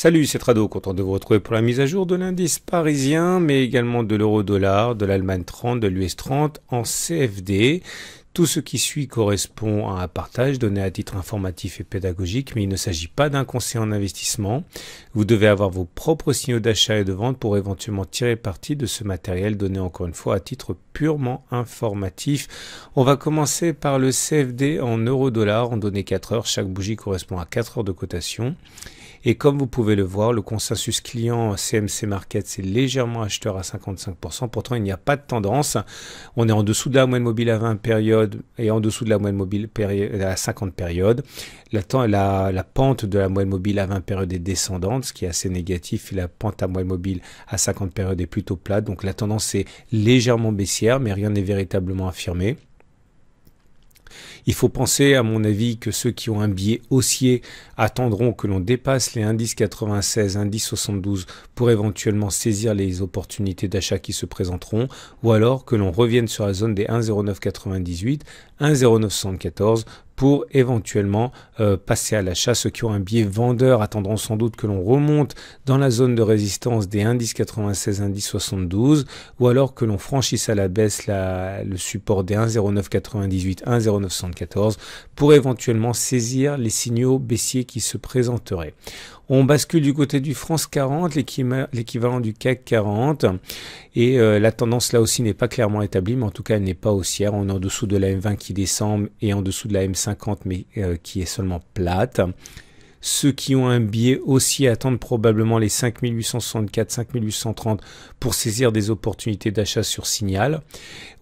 Salut, c'est Trado, content de vous retrouver pour la mise à jour de l'indice parisien, mais également de l'euro-dollar, de l'Allemagne 30, de l'US 30 en CFD. Tout ce qui suit correspond à un partage donné à titre informatif et pédagogique, mais il ne s'agit pas d'un conseil en investissement. Vous devez avoir vos propres signaux d'achat et de vente pour éventuellement tirer parti de ce matériel donné encore une fois à titre purement informatif. On va commencer par le CFD en euro-dollar en données 4 heures. Chaque bougie correspond à 4 heures de cotation. Et comme vous pouvez le voir, le consensus client CMC Market, c'est légèrement acheteur à 55%. Pourtant, il n'y a pas de tendance. On est en dessous de la moyenne mobile à 20 périodes et en dessous de la moyenne mobile à 50 périodes. La, pente de la moyenne mobile à 20 périodes est descendante, ce qui est assez négatif. Et la pente à moyenne mobile à 50 périodes est plutôt plate. Donc la tendance est légèrement baissière, mais rien n'est véritablement affirmé. Il faut penser, à mon avis, que ceux qui ont un biais haussier attendront que l'on dépasse les indices 96, indices 72 pour éventuellement saisir les opportunités d'achat qui se présenteront, ou alors que l'on revienne sur la zone des 1,0998, 1,0974 pour éventuellement euh, passer à l'achat. Ceux qui ont un biais vendeur attendront sans doute que l'on remonte dans la zone de résistance des indices 96, 72, ou alors que l'on franchisse à la baisse le support des 1,0998, 1,0974 pour éventuellement saisir les signaux baissiers qui se présenteraient. On bascule du côté du France 40, l'équivalent du CAC 40. Et euh, la tendance là aussi n'est pas clairement établie, mais en tout cas elle n'est pas haussière. On est en dessous de la M20 qui descend et en dessous de la M50, mais euh, qui est seulement plate. Ceux qui ont un biais aussi attendent probablement les 5864-5830 pour saisir des opportunités d'achat sur signal,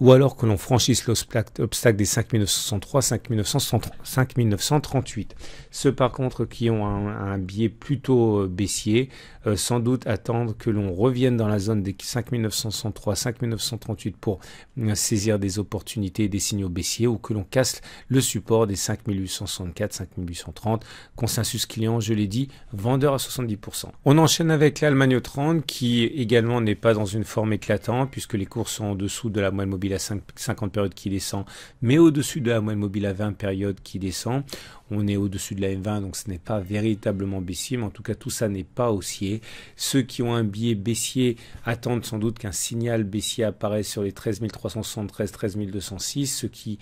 ou alors que l'on franchisse l'obstacle des 5963-5938. Ceux par contre qui ont un, biais plutôt euh, baissier, euh, sans doute attendent que l'on revienne dans la zone des 5963-5938 pour euh, saisir des opportunités des signaux baissiers, ou que l'on casse le support des 5864-5830, consensus client, je l'ai dit, vendeur à 70%. On enchaîne avec l'Allemagne 30 qui également n'est pas dans une forme éclatante puisque les cours sont en dessous de la moyenne mobile à 50 périodes qui descend, mais au-dessus de la moyenne mobile à 20 périodes qui descend on est au-dessus de la M20, donc ce n'est pas véritablement baissier, mais en tout cas tout ça n'est pas haussier. Ceux qui ont un billet baissier attendent sans doute qu'un signal baissier apparaisse sur les 13 13.206. 13 206. Ceux qui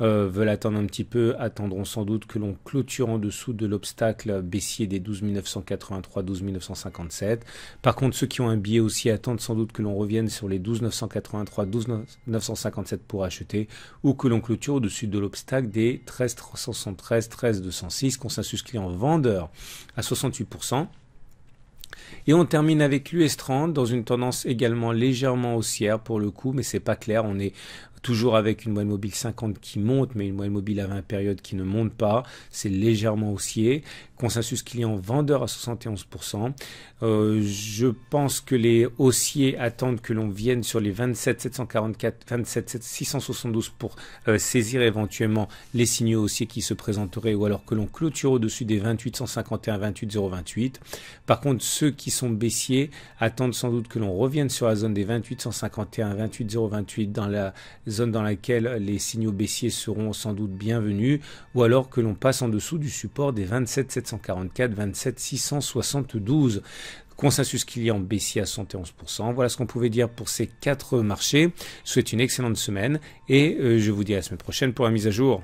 euh, veulent attendre un petit peu attendront sans doute que l'on clôture en dessous de l'obstacle baissier des 12 983, 12 957. Par contre, ceux qui ont un billet aussi attendent sans doute que l'on revienne sur les 12 983, 12 957 pour acheter ou que l'on clôture au-dessus de l'obstacle des 13 373, 13 206 206 consensus en vendeur à 68%. Et on termine avec l'US30 dans une tendance également légèrement haussière pour le coup, mais c'est pas clair. On est toujours avec une moyenne mobile 50 qui monte, mais une moyenne mobile à 20 périodes qui ne monte pas. C'est légèrement haussier. Consensus client vendeur à 71%. Euh, je pense que les haussiers attendent que l'on vienne sur les 27 744, 27 672 pour euh, saisir éventuellement les signaux haussiers qui se présenteraient ou alors que l'on clôture au-dessus des 28 151 28 028. Par contre, ceux qui sont baissiers attendent sans doute que l'on revienne sur la zone des 28 151 28 028 dans la zone dans laquelle les signaux baissiers seront sans doute bienvenus, ou alors que l'on passe en dessous du support des 27 744, 27 672 consensus en baissier à 71%. Voilà ce qu'on pouvait dire pour ces quatre marchés. Je souhaite une excellente semaine et euh, je vous dis à la semaine prochaine pour la mise à jour.